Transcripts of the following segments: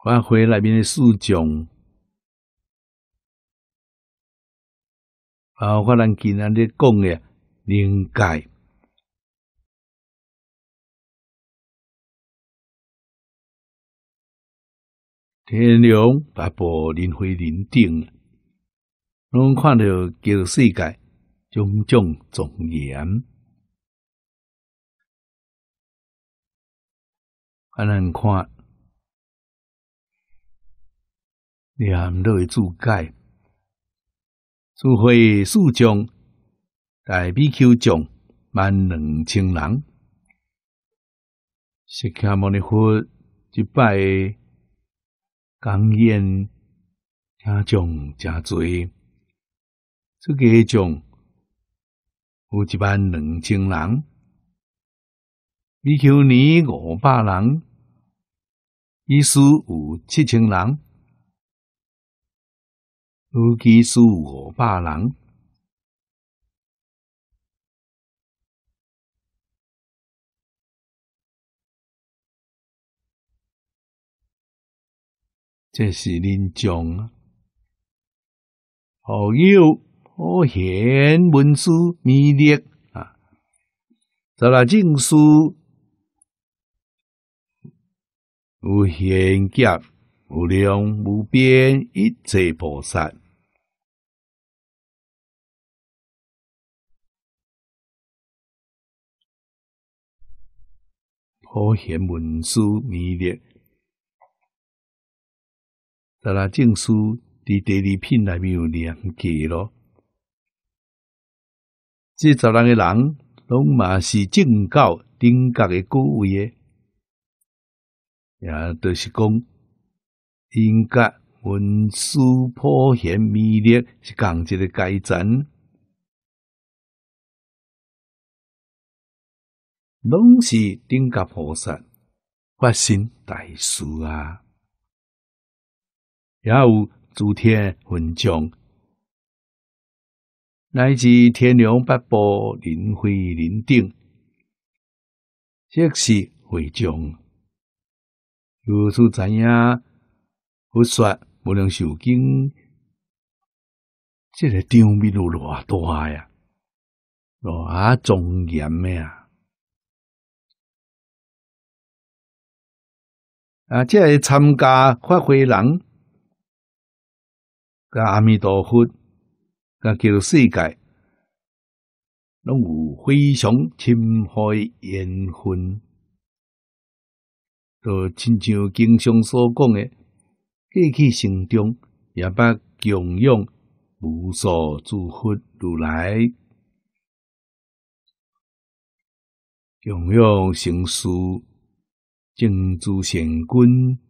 花回里面的四种，包括咱今天日讲的灵界。天龙八部轮回林定，拢看到这世界种种庄严，安能看，两类注解，注会四将，大比丘将，万两清郎，释迦牟尼佛一拜。讲演，听众真多，这个众有一万两千人，比九年五百人，一四有七千人，尤其是五百人。这是忍将啊！好友，破贤文书弥勒啊十来净书无贤极无量无边一切菩萨普贤文殊弥勒在那证书、第二理品内面有连接咯。这十个人拢嘛是正教顶格的高位耶，也都是讲应该文殊普贤弥勒是共一个阶层，拢是顶格菩萨发心大士啊。也有诸天云将，来自天龙八部、林飞林顶，即是会将。如此知影，佛说无能受经，即、这个场面有偌大呀，偌庄严的呀！啊，即个参加发挥人。甲阿弥陀佛，甲叫世界，拢有非常深厚缘分，都亲像经上所讲诶，过去生中也捌供养无数诸佛如来，供养成书，正诸圣君。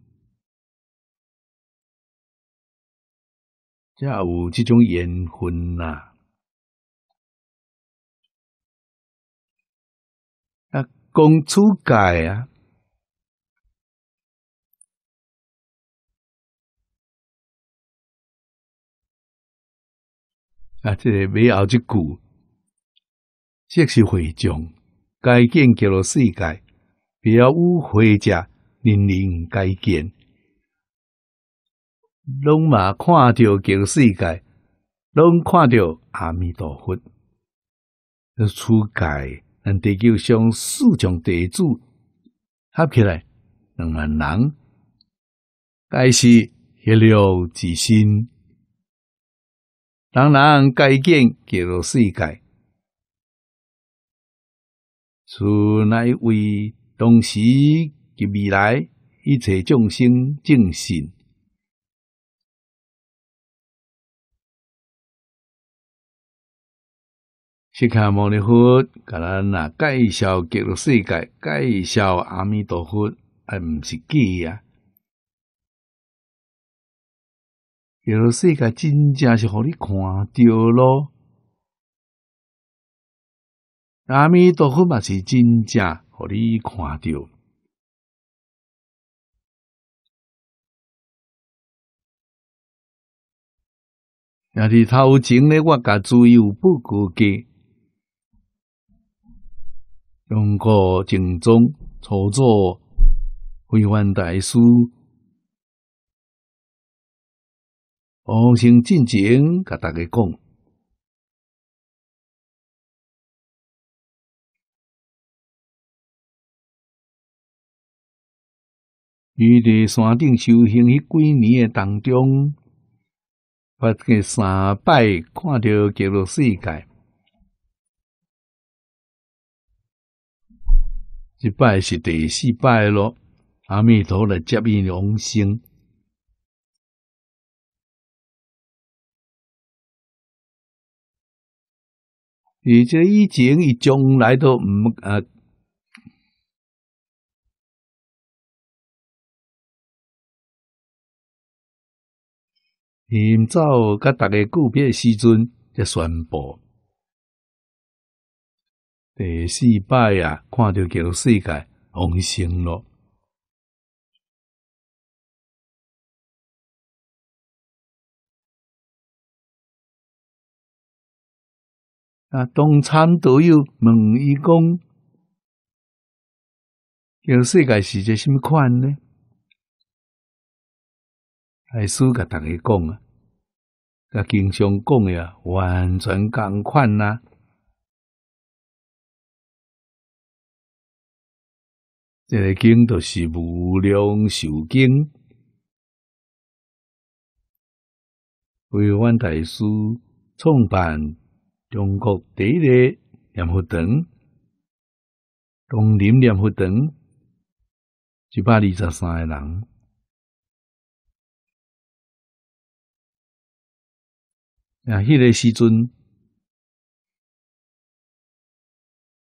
才有这种缘分呐，啊，讲出界啊，啊，这尾后一句，即是会将改建叫做世界，不要误会者，人人该见。拢嘛看着旧世界，拢看着阿弥陀佛，初界咱地球上四种地主合起来，两万人该是一了自信。人人人见建旧世界，出乃为当时及未来一切众生正信。去看摩利佛，甲咱拿介绍极乐世界，介绍阿弥陀佛，还毋是假呀？给了世界真正是互你看着咯，阿弥陀佛嘛是真正互你看着。那是头前呢，我甲自由不够家。用过正宗操作非凡大师，红星进前甲大家讲，伊伫山顶修行迄几年诶当中，我计三拜看到极乐世界。即摆是第四摆了，阿弥陀来接引往生。你这以前，伊将来都毋啊，临走甲逐个告别时阵才宣布。第四摆啊，看到叫世界红心了。啊，东参道友问伊讲，叫世界是叫什么款呢？还输甲大家讲啊？甲经常讲呀，完全同款呐。这个经就是无量寿经，为阮大师创办中国第一个念佛堂——东林念佛堂，一百二十三个人。啊，迄个时阵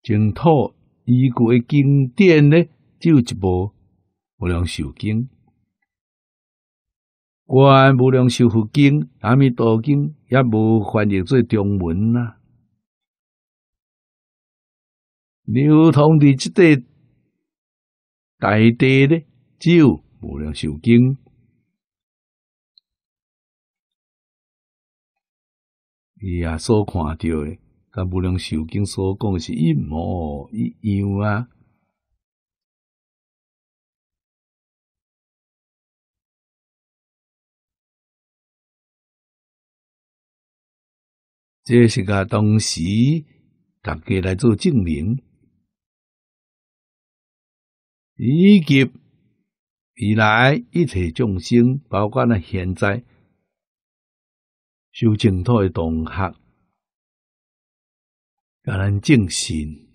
净土已古的经典呢？只有一部《无量寿经》，关于《无量寿佛经》、阿弥陀经，也无翻译做中文呐，流通的这块大地的，只有《无量寿经》。伊也所看到的，甲无量寿经》所讲是一模一样啊。这是个当时大家来做证明，以及未来一切众生，包括了现在修净土的同学，甲咱净心。